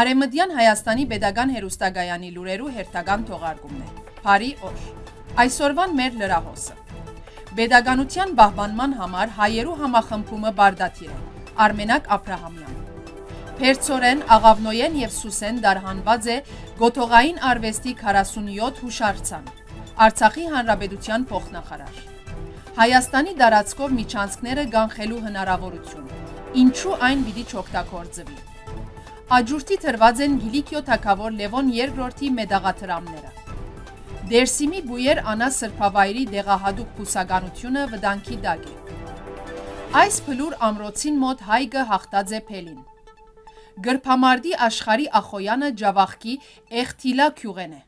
Արեմդյան Հայաստանի Պետական Հերուստագայանի լուրերու հերթական թողարկումն է։ Բարի օր։ Այսօրվան մեր լրահոսը։ Պետականության բահբանման համար հայերու համախմբումը բարդաթիր է։ Արմենակ Աբրահամյան։ Փերծորեն, Աղավնոյեն եւ Սուսեն դարհանված է Գոթողային արվեստի 47 հուշարձան։ Արցախի Հանրապետության փոխնախարար։ Հայաստանի տարածքով միջանցքները գանխելու հնարավորություն։ Ինչու այն պիտի չօգտագործվի աջուրդի թրված են գիլիքյո թակավոր լևոն երգրորդի մեդաղաթրամները։ Դերսիմի բույեր անա սրպավայրի դեղահադուկ պուսագանությունը վդանքի դագ է։ Այս պլուր ամրոցին մոտ հայգը հաղտած է պելին։ Գրպամարդի աշխարի ախոյանը ջավախքի էղթիլա կյուղեն է։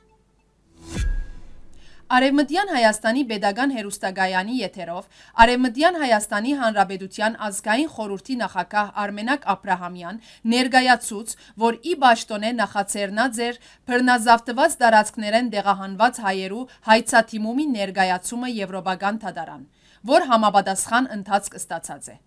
Արևմտյան Հայաստանի Պետական հերուստագայանի եթերով Արևմտյան Հայաստանի Հանրապետության ազգային խորհրդի նախակահ Արմենակ Աբրահամյան ներկայացուց, որ ի ճշտոնե նախաձեռնաձեր բռնազավթված տարածքներեն տեղահանված հայերու հայցաթիմումի ներկայացումը եվրոպական դատարան, որ համապատասխան ընթացք ստացած է։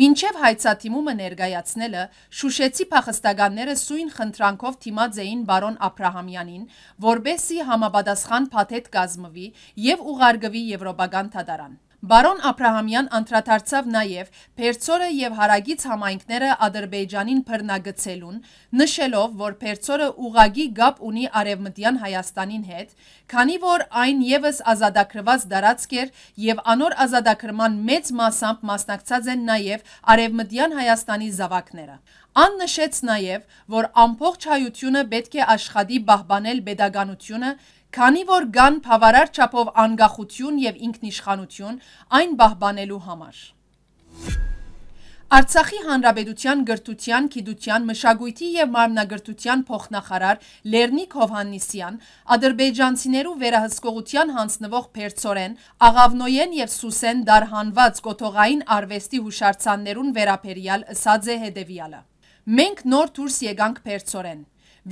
Մինչև հայցաթիմումը ներգայացնելը շուշեցի փախստականները սույն խնդրանքով թիմած էին բարոն Աբրահամյանին, որբեսի համապատասխան փաթեթ կազմվի եւ ուղարկվի եվրոպական թատարան։ Բարոն Աբրահամյան անդրադարձավ նաև Փերծորը եւ հարագից համայնքները Ադրբեջանին բռնագցելուն, նշելով, որ Փերծորը ուղագի գապ ունի Արևմտյան Հայաստանին հետ, քանի որ այն եւս ազատագրված տարածք էր եւ անոր ազատագրման մեծ մասամբ մասնակցած են նաև Արևմտյան Հայաստանի զավակները։ Ան նշեց նաև, որ ամբողջ հայությունը պետք է աշխատի պահպանել pedagogical քանի որ կան բավարար չափով անկախություն եւ ինքնիշխանություն այն բահբանելու համար։ Արցախի Հանրապետության գրթության, գիտության, մշակույթի եւ մարմնագրթության փոխնախարար Լեռնիկ Հովհաննիսյան ադրբեջանցիներու վերահսկողության հանձնվող Փերծորեն, Աղավնոյեն եւ Սուսեն դարհանված կոթողային արվեստի հուշարձաններուն վերապերյալ ըսած է հետեւյալը. Մենք նոր դուրս եկանք Փերծորեն։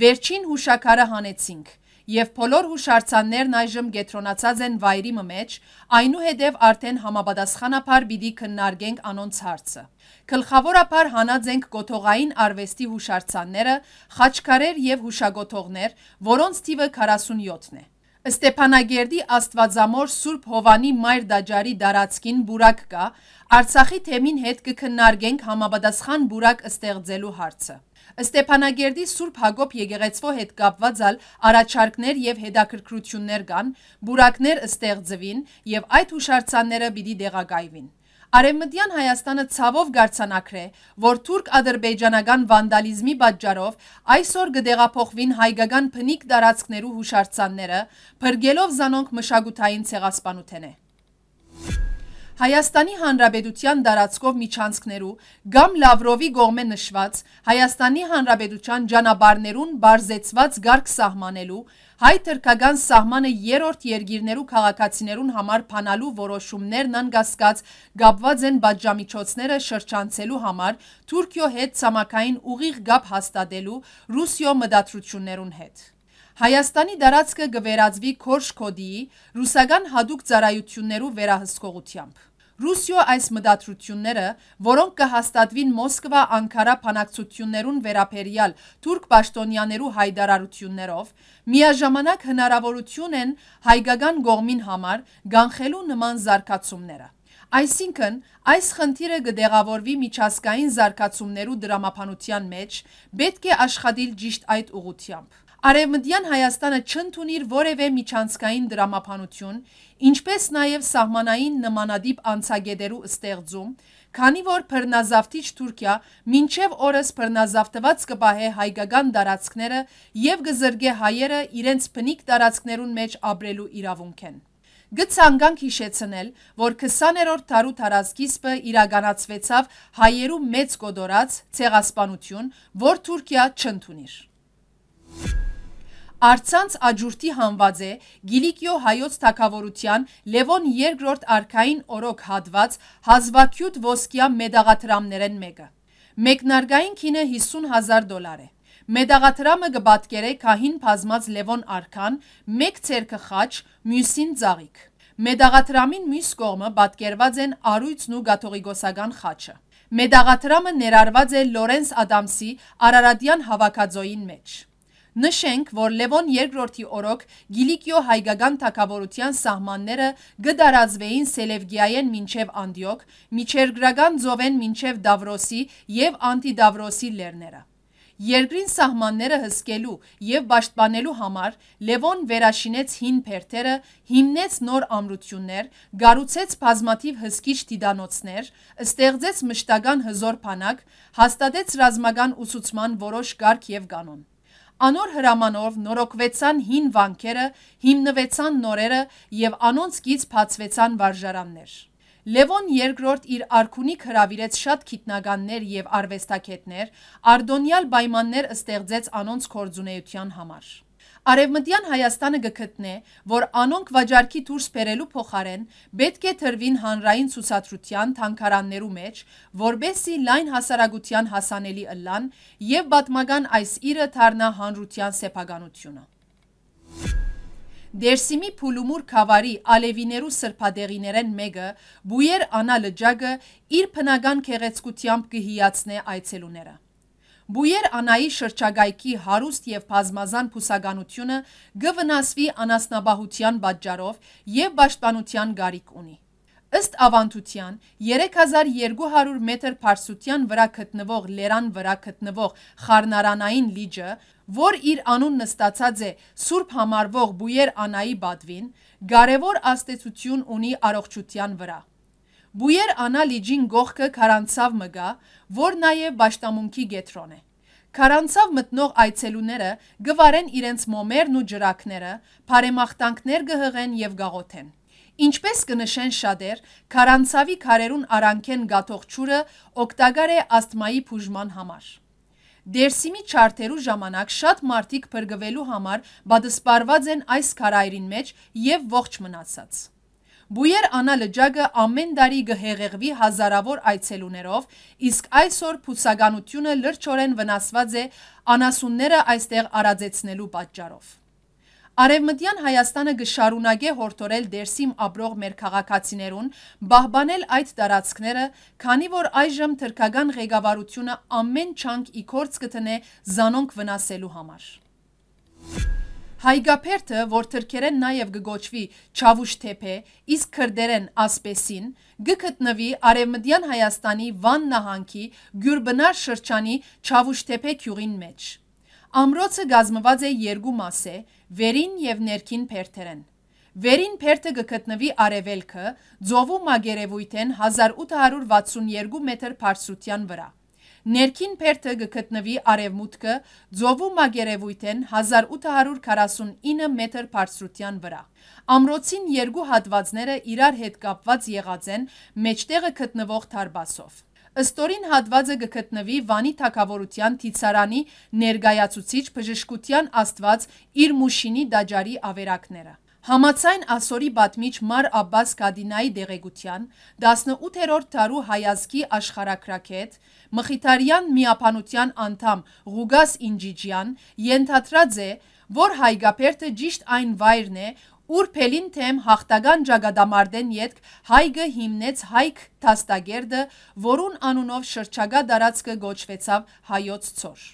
Վերջին հուշակարը հանեցինք եւ բոլոր հուշարձաններն այժմ գետրոնացած են վայրի մեջ, այնուհետև արդեն համապատասխանաբար պիտի քննարկենք անոնց հարցը։ Գլխավորաբար հանած ենք գոթողային արվեստի հուշարձանները, խաչքարեր եւ հուշագոթողներ, որոնց թիվը 47-ն է։ Ստեփանագերդի Աստվածամոր Սուրբ Հովանի մայր դաջարի դարածքին բուրակ կա, Արցախի թեմին հետ կքննարկենք համապատասխան բուրակ ստեղծելու հարցը։ Ստեփանագերդի Սուրբ Հակոբ եկեղեցվո հետ կապված ալ առաջարկներ եւ հետաքրքրություններ կան, բուրակներ ստեղծվին եւ այդ հուշարձանները պիտի դեղագայվին։ Արևմտյան Հայաստանը ցավով գարցանակր է, որ թուրք-ադրբեջանական վանդալիզմի պատճառով այսօր գդեղափոխվին հայկական փնիկ տարածքներու հուշարձանները, բրգելով զանոնք մշակութային ցեղասպանութեն է։ Հայաստանի Հանրապետության դարածքով միջանցքներու կամ Լավրովի գողմե նշված Հայաստանի Հանրապետության ճանապարներուն բարձեցված գարկ սահմանելու հայ թրկական սահմանը երրորդ երկիրներու քաղաքացիներուն համար փանալու որոշումներն անգասկած գապված են բաժամիջոցները շրջանցելու համար Թուրքիո հետ ցամաքային ուղիղ գապ հաստատելու Ռուսիո մդատրություններուն հետ։ Հայաստանի դարածքը գվերածվի Քորշկոդիի ռուսական հadoop ծառայություններու վերահսկողությամբ։ Ռուսիո այս մտադրությունները, որոնք կհաստատվին Մոսկվա Անկարա փանակցություններուն վերապերյալ թուրք պաշտոնյաներու հայդարարություններով, միաժամանակ հնարավորություն են հայկական գողմին համար գանխելու նման զարգացումները։ Այսինքն, այս խնդիրը գդեղավորվի միջազգային զարգացումներու դրամապանության մեջ, պետք է աշխատիլ ճիշտ այդ ուղությամբ։ Արևմտյան Հայաստանը չընդունիր որևէ միջանցքային դրամապանություն, ինչպես նաև սահմանային նմանադիպ անցագետերու ստեղծում, քանի որ բռնազավթիչ Թուրքիա մինչև օրս բռնազավթված կբահե հայկական տարածքները եւ գզրգե հայերը իրենց բնիկ տարածքներուն մեջ ապրելու իրավունք են։ Գցանգանք հիշեցնել, որ 20-րդ տարու տարածքիսպը իրականացվեցավ հայերու մեծ գոդորած ցեղասպանություն, որ Թուրքիա չընդունիր։ Thank you Արցանց աջուրտի հանված է գիլիկյո հայոց թակավորության լևոն երկրորդ արկային օրոք հատված հազվակյուտ ոսկյա մեդաղաթրամներեն մեկը։ Մեկնարգային կինը 50 հազար դոլար է։ Մեդաղաթրամը գբատկեր է կահին պազմած լևոն արքան, մեկ ծերկը խաչ, մյուսին ծաղիք։ Մեդաղաթրամին մյուս կողմը բատկերված են արույցն ու գաթողիգոսական խաչը։ Մեդաղաթրամը ներարված է լորենց ադամսի առարադյան հավակաձոյին մեջ։ Նշենք, որ Լևոն II-ի օրոք Գիլիկիո հայկական թակավորության սահմանները գդարածվեին Սելևգիայեն մինչև Անդիոք, միջերգրական ծովեն մինչև Դավրոսի եւ Անտիդավրոսի լեռները։ Երկրին սահմանները հսկելու եւ պաշտպանելու համար Լևոն վերաշինեց հին փերթերը, հիմնեց նոր ամրություններ, գառուցեց բազմաթիվ հսկիչ տիդանոցներ, ստեղծեց մշտական հզոր փանակ, հաստատեց ռազմական ուսուցման որոշ գարք եւ կանոն։ Անոր հրամանով նորոգվեցան հին վանքերը, հիմնվեցան նորերը և անոնց գից պացվեցան վարժարաններ։ լևոն երկրորդ իր արքունիք հրավիրեց շատ կիտնագաններ և արվեստակետներ, արդոնյալ բայմաններ ստեղծեց անոնց կործունեության համար։ Արևմտյան Հայաստանը գկտնե, որ անոնք վաճարքի դուրս բերելու փոխարեն պետք է թրվին հանրային ցուցադրության թանկարաններու մեջ, որբեսի լայն հասարակության հասանելի ըլլան եւ պատմական այս իրը դառնա հանրության սեփականությունը։ Դերսիմի Փուլումուր Խավարի Ալևիներու սրբադեղիներեն մեկը Բույեր Անա լճակը իր բնական քեղեցկությամբ կհիացնե այցելուները։ Բույեր Անայի շրջագայքի հարուստ եւ բազմազան փուսագանությունը գվնասվի անասնաբահության պատճառով եւ պաշտպանության գարիք ունի։ Ըստ ավանդության 3200 մետր բարձրության վրա գտնվող Լերան վրա գտնվող Խառնարանային լիճը, որ իր անունն ստացած է Սուրբ համարվող Բույեր Անայի բադվին, կարևոր աստեցություն ունի առողջության վրա։ Բույեր անա լիջին գողքը քարանցավ մգա, որ նաև բաշտամունքի գետրոն է։ Քարանցավ մտնող այցելուները գվարեն իրենց մոմերն ու ջրակները, բարեմախտանքներ գհղեն եւ գաղոթեն։ Ինչպես կնշեն շատեր, քարանցավի քարերուն արանքեն գաթող ճուրը օգտակար է ասթմայի բուժման համար։ Դերսիմի չարտերու ժամանակ շատ մարդիկ բրգվելու համար բադսպարված են այս քարայրին մեջ եւ ողջ մնացած։ Բույեր անալջագը ամեն դարի գհեղեղվի հազարավոր այցելուներով, իսկ այսօր պուցագանությունը լրջորեն վնասված է անասունները այստեղ արածեցնելու պատճարով։ Արևմտյան Հայաստանը գշարունագե հորտորել դերսիմ ապրող մեր քաղաքացիներուն, բահբանել այդ տարածքները, քանի որ այժմ թրկական ղեկավարությունը ամեն չանք ի կորց կտնե զանոնք վնասելու համար։ Հայգապերտը, որ թրքերեն նաև գգոչվի Չավուշ թեփե, իսկ քրդերեն ասպեսին, գկտնվի Արևմտյան Հայաստանի Վան նահանգի Գյուրբնար շրջանի Չավուշ թեփե գյուղին մեջ։ Ամրոցը գազմված է երկու մասե՝ վերին եւ ներքին Պերթերեն։ Վերին Պերթը գկտնվի արևելքը, ծովու մագերևույթեն 1862 մետր բարձրության վրա։ Ներքին Փերթը գտնվի արևմուտքը Ձովու մագերևույթեն 1849 մետր բարձրության վրա։ Ամրոցին երկու հատվածները իրար հետ կապված եղած են մեջտեղը գտնվող թարբասով։ Ստորին հատվածը գտնվի Վանի թակավորության Տիցարանի ներգայացուցիչ բժշկության աստված իր մուշինի դաջարի ավերակները։ Համացայն ասորի բատմիչ Մար Աբաս Կադինայի դեղեգության 18-րդ տարու հայազգի աշխարակրակետ Մխիթարյան միապանության անդամ Ղուգաս Ինջիջյան ենթադրած է, որ Հայգապերտը ճիշտ այն վայրն է, ուր Փելին թեմ հաղթական Ջագադամարդեն յետք Հայգը հիմնեց Հայկ Թաստագերդը, որուն անունով շրջագա դարածքը գոչվեցավ Հայոց ցոր։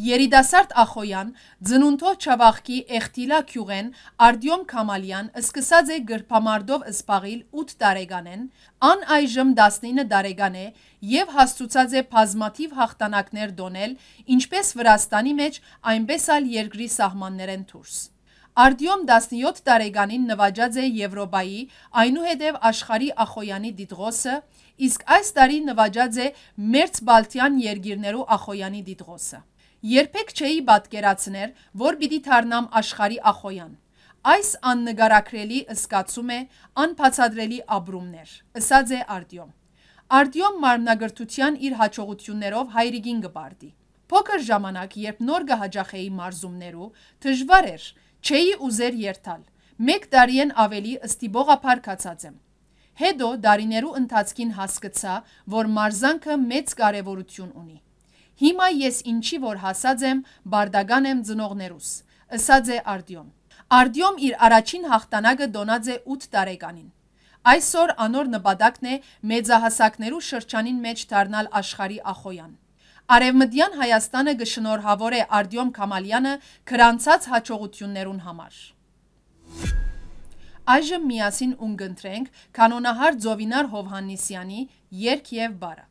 Երիդասարդ Ախոյան, Ձնունթով Չավախկի Էխտիլա Քյուղեն, Արդյոմ Քամալյան սկսած է գրփամարդով զբաղիլ 8 տարեկանեն, ան այժմ 19 տարեկան է եւ հասցուցած է բազմաթիվ հաղթանակներ դոնել, ինչպես Վրաստանի մեջ, այնպես այլ երկրի սահմաններեն դուրս։ Արդյոմ 17 տարեկանին նվաճած է Եվրոպայի, այնուհետև աշխարհի Ախոյանի դիտղոսը, իսկ այս տարի նվաճած է Մերձ Բալթյան երկիրներու Ախոյանի դիտղոսը։ Երբեք չէի պատկերացներ, որ պիտի թարնամ աշխարի ախոյան։ Այս աննգարակրելի ըսկացում է անփացադրելի ապրումներ, ըսած է արդյոմ։ Արդյոմ մարմնագրթության իր հաջողություններով հայրիկին գպարտի։ Փոքր ժամանակ, երբ նոր գահաջախեի մարզումներու, դժվար էր, չէի ուզեր երթալ։ Մեկ տարի են ավելի ըստիբողափար կացած եմ։ Հետո դարիներու ընթացքին հասկացա, որ մարզանքը մեծ կարևորություն ունի։ Հիմա ես ինչի որ հասած եմ, բարդագան եմ ծնողներուս, ըսած է արդյոմ։ Արդյոմ իր առաջին հաղթանակը դոնած է 8 տարեկանին։ Այսօր անոր նպատակն է մեծահասակներու շրջանին մեջ դառնալ աշխարի ախոյան։ Արևմտյան Հայաստանը գշնորհավոր է Արդյոմ Կամալյանը քրանցած հաջողություններուն համար։ Այժմ միասին ունգընտրենք կանոնահար Ձովինար Հովհաննիսյանի երկ եւ բարը։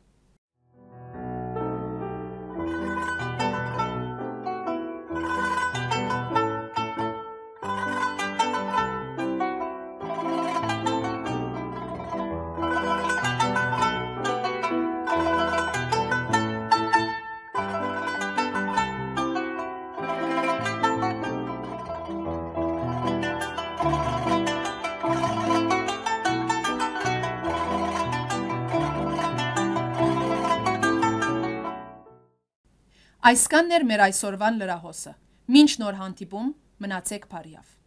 Այսկանն էր մեր այսօրվան լրահոսը։ Մինչ նոր հանդիպում, մնացեք բարիավ։